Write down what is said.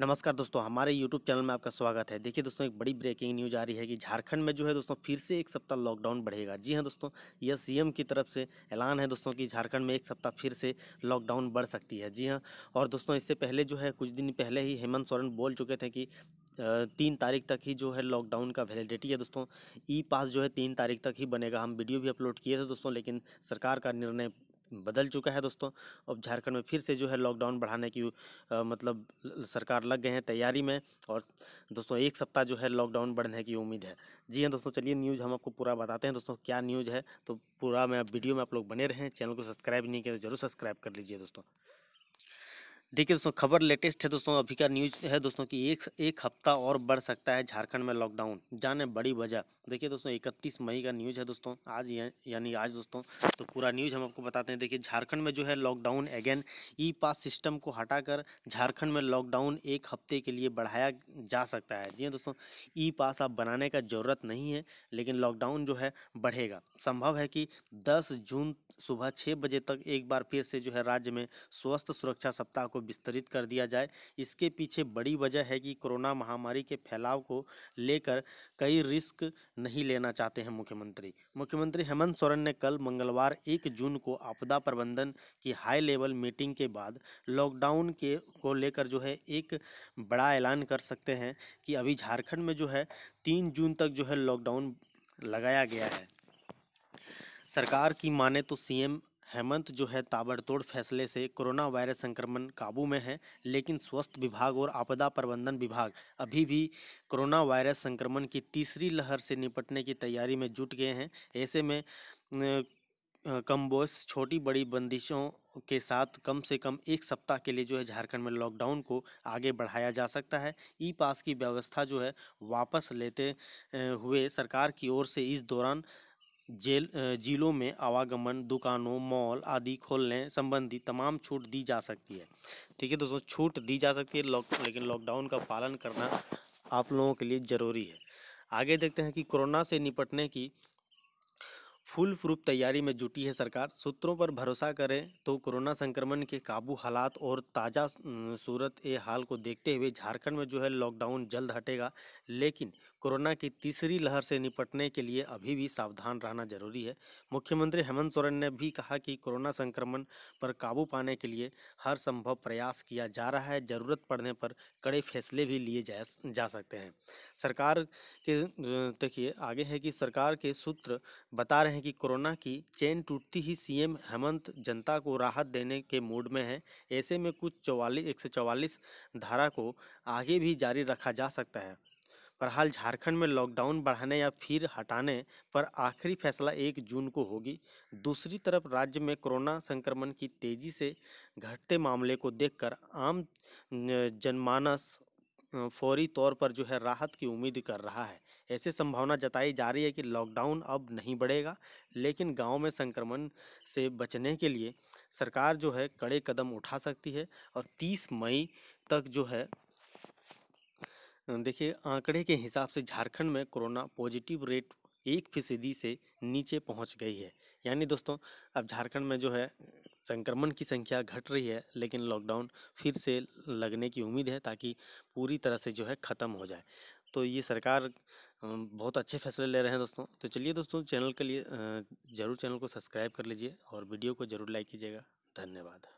नमस्कार दोस्तों हमारे यूट्यूब चैनल में आपका स्वागत है देखिए दोस्तों एक बड़ी ब्रेकिंग न्यूज आ रही है कि झारखंड में जो है दोस्तों फिर से एक सप्ताह लॉकडाउन बढ़ेगा जी हाँ दोस्तों यह सीएम की तरफ से ऐलान है दोस्तों कि झारखंड में एक सप्ताह फिर से लॉकडाउन बढ़ सकती है जी हाँ और दोस्तों इससे पहले जो है कुछ दिन पहले ही हेमंत सोरेन बोल चुके थे कि तीन तारीख तक ही जो है लॉकडाउन का वैलिडिटी है दोस्तों ई पास जो है तीन तारीख तक ही बनेगा हम वीडियो भी अपलोड किए थे दोस्तों लेकिन सरकार का निर्णय बदल चुका है दोस्तों अब झारखंड में फिर से जो है लॉकडाउन बढ़ाने की आ, मतलब सरकार लग गए हैं तैयारी में और दोस्तों एक सप्ताह जो है लॉकडाउन बढ़ने की उम्मीद है जी हाँ दोस्तों चलिए न्यूज़ हम आपको पूरा बताते हैं दोस्तों क्या न्यूज़ है तो पूरा मैं वीडियो में आप लोग बने रहें चैनल को सब्सक्राइब नहीं किया तो जरूर सब्सक्राइब कर लीजिए दोस्तों देखिए दोस्तों खबर लेटेस्ट है दोस्तों अभी का न्यूज है दोस्तों कि एक एक हफ्ता और बढ़ सकता है झारखंड में लॉकडाउन जाने बड़ी वजह देखिए दोस्तों 31 मई का न्यूज है दोस्तों आज या, यानी आज दोस्तों तो पूरा न्यूज हम आपको बताते हैं देखिए झारखंड में जो है lockdown again E pass system को हटाकर झारखंड में लॉकडाउन एक हफ्ते के लिए बढ़ाया जा सकता है जी हाँ दोस्तों ई पास आप बनाने का जरूरत नहीं है लेकिन लॉकडाउन जो है बढ़ेगा संभव है कि दस जून सुबह छः बजे तक एक बार फिर से जो है राज्य में स्वस्थ सुरक्षा सप्ताह को को विस्तृत कर दिया जाए इसके पीछे बड़ी वजह है कि कोरोना महामारी के फैलाव को लेकर कई रिस्क नहीं लेना चाहते हैं मुख्यमंत्री मुख्यमंत्री हेमंत सोरेन ने कल मंगलवार एक जून को आपदा प्रबंधन की हाई लेवल मीटिंग के बाद लॉकडाउन के को लेकर जो है एक बड़ा ऐलान कर सकते हैं कि अभी झारखंड में जो है तीन जून तक जो है लॉकडाउन लगाया गया है सरकार की माने तो सीएम हेमंत जो है ताबड़तोड़ फैसले से कोरोना वायरस संक्रमण काबू में है लेकिन स्वास्थ्य विभाग और आपदा प्रबंधन विभाग अभी भी कोरोना वायरस संक्रमण की तीसरी लहर से निपटने की तैयारी में जुट गए हैं ऐसे में कम्बोस छोटी बड़ी बंदिशों के साथ कम से कम एक सप्ताह के लिए जो है झारखंड में लॉकडाउन को आगे बढ़ाया जा सकता है ई पास की व्यवस्था जो है वापस लेते हुए सरकार की ओर से इस दौरान जेल जिलों में आवागमन दुकानों मॉल आदि खोलने संबंधी तमाम छूट दी जा सकती है ठीक है दोस्तों छूट दी जा सकती है लॉक लेकिन लॉकडाउन का पालन करना आप लोगों के लिए ज़रूरी है आगे देखते हैं कि कोरोना से निपटने की फुल प्रूफ तैयारी में जुटी है सरकार सूत्रों पर भरोसा करें तो कोरोना संक्रमण के काबू हालात और ताज़ा सूरत ए हाल को देखते हुए झारखंड में जो है लॉकडाउन जल्द हटेगा लेकिन कोरोना की तीसरी लहर से निपटने के लिए अभी भी सावधान रहना जरूरी है मुख्यमंत्री हेमंत सोरेन ने भी कहा कि कोरोना संक्रमण पर काबू पाने के लिए हर संभव प्रयास किया जा रहा है ज़रूरत पड़ने पर कड़े फैसले भी लिए जा, जा सकते हैं सरकार के देखिए आगे है कि सरकार के सूत्र बता रहे हैं कि कोरोना की चेन टूटती ही सीएम हेमंत जनता को राहत देने के मूड में हैं ऐसे में कुछ चौवालीस एक सौ चौवालीस धारा को आगे भी जारी रखा जा सकता है हाल झारखंड में लॉकडाउन बढ़ाने या फिर हटाने पर आखिरी फैसला एक जून को होगी दूसरी तरफ राज्य में कोरोना संक्रमण की तेज़ी से घटते मामले को देखकर आम जनमानस फौरी तौर पर जो है राहत की उम्मीद कर रहा है ऐसे संभावना जताई जा रही है कि लॉकडाउन अब नहीं बढ़ेगा लेकिन गांव में संक्रमण से बचने के लिए सरकार जो है कड़े कदम उठा सकती है और 30 मई तक जो है देखिए आंकड़े के हिसाब से झारखंड में कोरोना पॉजिटिव रेट एक फीसदी से नीचे पहुंच गई है यानी दोस्तों अब झारखंड में जो है संक्रमण की संख्या घट रही है लेकिन लॉकडाउन फिर से लगने की उम्मीद है ताकि पूरी तरह से जो है ख़त्म हो जाए तो ये सरकार बहुत अच्छे फैसले ले रहे हैं दोस्तों तो चलिए दोस्तों चैनल के लिए ज़रूर चैनल को सब्सक्राइब कर लीजिए और वीडियो को ज़रूर लाइक कीजिएगा धन्यवाद